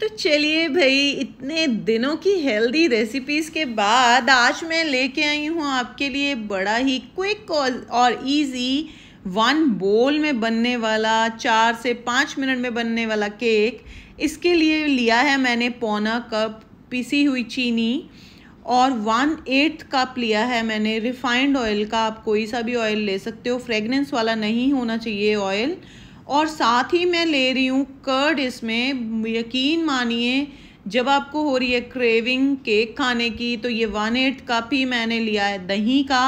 तो चलिए भाई इतने दिनों की हेल्दी रेसिपीज़ के बाद आज मैं लेके आई हूँ आपके लिए बड़ा ही क्विक और इजी वन बोल में बनने वाला चार से पाँच मिनट में बनने वाला केक इसके लिए लिया है मैंने पौना कप पिसी हुई चीनी और वन एट्थ कप लिया है मैंने रिफाइंड ऑयल का आप कोई सा भी ऑयल ले सकते हो फ्रेगनेंस वाला नहीं होना चाहिए ऑयल और साथ ही मैं ले रही हूँ कर्ड इसमें यकीन मानिए जब आपको हो रही है क्रेविंग केक खाने की तो ये वन एट कप ही मैंने लिया है दही का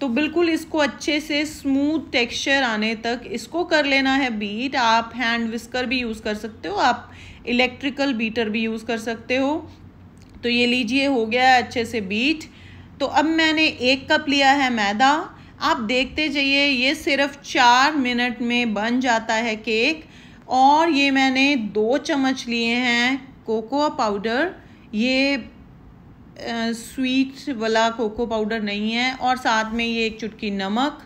तो बिल्कुल इसको अच्छे से स्मूथ टेक्सचर आने तक इसको कर लेना है बीट आप हैंड विस्कर भी यूज़ कर सकते हो आप इलेक्ट्रिकल बीटर भी यूज़ कर सकते हो तो ये लीजिए हो गया है अच्छे से बीट तो अब मैंने एक कप लिया है मैदा आप देखते जाइए ये सिर्फ चार मिनट में बन जाता है केक और ये मैंने दो चम्मच लिए हैं कोकोआ पाउडर ये आ, स्वीट वाला कोको पाउडर नहीं है और साथ में ये एक चुटकी नमक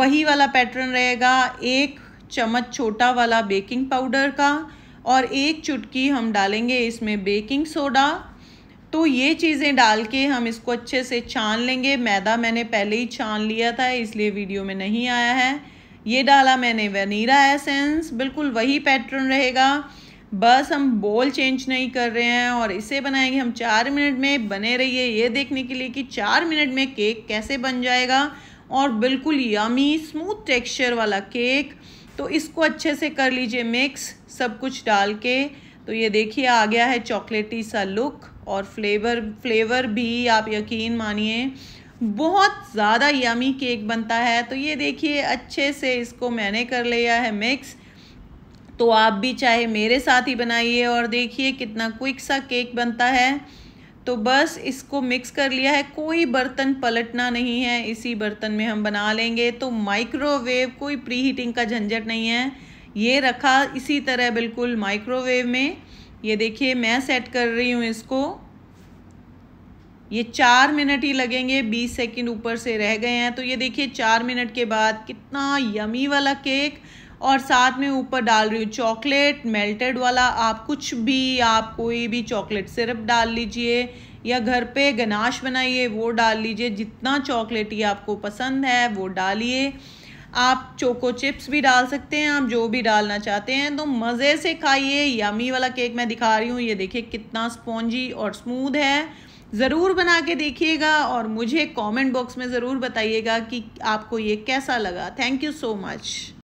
वही वाला पैटर्न रहेगा एक चम्मच छोटा वाला बेकिंग पाउडर का और एक चुटकी हम डालेंगे इसमें बेकिंग सोडा तो ये चीज़ें डाल के हम इसको अच्छे से छान लेंगे मैदा मैंने पहले ही छान लिया था इसलिए वीडियो में नहीं आया है ये डाला मैंने वनीरा एसेंस बिल्कुल वही पैटर्न रहेगा बस हम बोल चेंज नहीं कर रहे हैं और इसे बनाएंगे हम चार मिनट में बने रहिए ये देखने के लिए कि चार मिनट में केक कैसे बन जाएगा और बिल्कुल यमी स्मूथ टेक्सचर वाला केक तो इसको अच्छे से कर लीजिए मिक्स सब कुछ डाल के तो ये देखिए आ गया है चॉकलेटी सा लुक और फ्लेवर फ्लेवर भी आप यकीन मानिए बहुत ज़्यादा यमी केक बनता है तो ये देखिए अच्छे से इसको मैंने कर लिया है मिक्स तो आप भी चाहे मेरे साथ ही बनाइए और देखिए कितना क्विक सा केक बनता है तो बस इसको मिक्स कर लिया है कोई बर्तन पलटना नहीं है इसी बर्तन में हम बना लेंगे तो माइक्रोवेव कोई प्री हीटिंग का झंझट नहीं है ये रखा इसी तरह बिल्कुल माइक्रोवेव में ये देखिए मैं सेट कर रही हूँ इसको ये चार मिनट ही लगेंगे बीस सेकंड ऊपर से रह गए हैं तो ये देखिए चार मिनट के बाद कितना यमी वाला केक और साथ में ऊपर डाल रही हूँ चॉकलेट मेल्टेड वाला आप कुछ भी आप कोई भी चॉकलेट सिरप डाल लीजिए या घर पे गनाश बनाइए वो डाल लीजिए जितना चॉकलेट ही आपको पसंद है वो डालिए आप चोको चिप्स भी डाल सकते हैं आप जो भी डालना चाहते हैं तो मज़े से खाइए यामी वाला केक मैं दिखा रही हूँ ये देखिए कितना स्पॉन्जी और स्मूद है ज़रूर बना के देखिएगा और मुझे कमेंट बॉक्स में ज़रूर बताइएगा कि आपको ये कैसा लगा थैंक यू सो मच